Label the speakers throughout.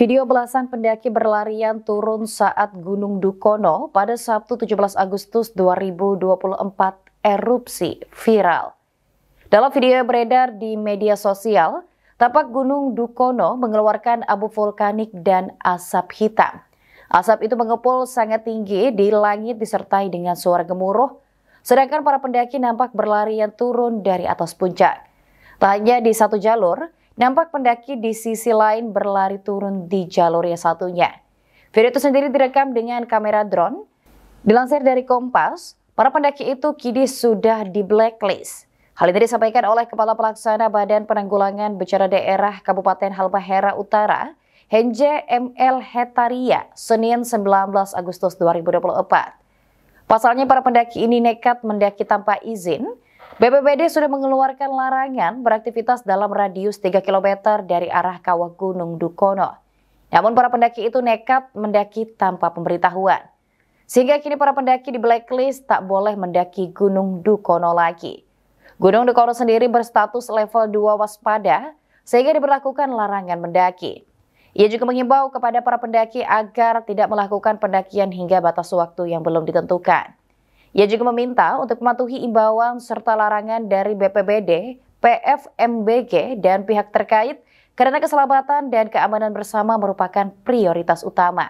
Speaker 1: Video belasan pendaki berlarian turun saat Gunung Dukono pada Sabtu 17 Agustus 2024 erupsi viral. Dalam video yang beredar di media sosial, tapak Gunung Dukono mengeluarkan abu vulkanik dan asap hitam. Asap itu mengepul sangat tinggi di langit disertai dengan suara gemuruh, sedangkan para pendaki nampak berlarian turun dari atas puncak. Tak hanya di satu jalur, nampak pendaki di sisi lain berlari turun di jalur yang satunya. Video itu sendiri direkam dengan kamera drone. Dilansir dari Kompas, para pendaki itu kini sudah di blacklist. Hal ini disampaikan oleh Kepala Pelaksana Badan Penanggulangan Bencana Daerah Kabupaten Halmahera Utara, Henje ML Hetaria, Senin 19 Agustus 2024. Pasalnya para pendaki ini nekat mendaki tanpa izin, BPBD sudah mengeluarkan larangan beraktivitas dalam radius 3 km dari arah kawah Gunung Dukono. Namun para pendaki itu nekat mendaki tanpa pemberitahuan. Sehingga kini para pendaki di blacklist tak boleh mendaki Gunung Dukono lagi. Gunung Dukono sendiri berstatus level 2 waspada sehingga diberlakukan larangan mendaki. Ia juga mengimbau kepada para pendaki agar tidak melakukan pendakian hingga batas waktu yang belum ditentukan. Ia juga meminta untuk mematuhi imbauan serta larangan dari BPBD, PFMBG, dan pihak terkait karena keselamatan dan keamanan bersama merupakan prioritas utama.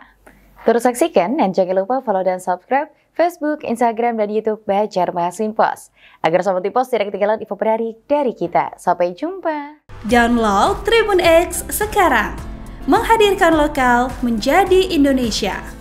Speaker 1: Terus saksikan dan jangan lupa follow dan subscribe Facebook, Instagram, dan Youtube Bajar Mahasin Post. Agar sama Pos tidak ketinggalan info berhari dari kita. Sampai
Speaker 2: jumpa. Download Tribun X sekarang. Menghadirkan lokal menjadi Indonesia.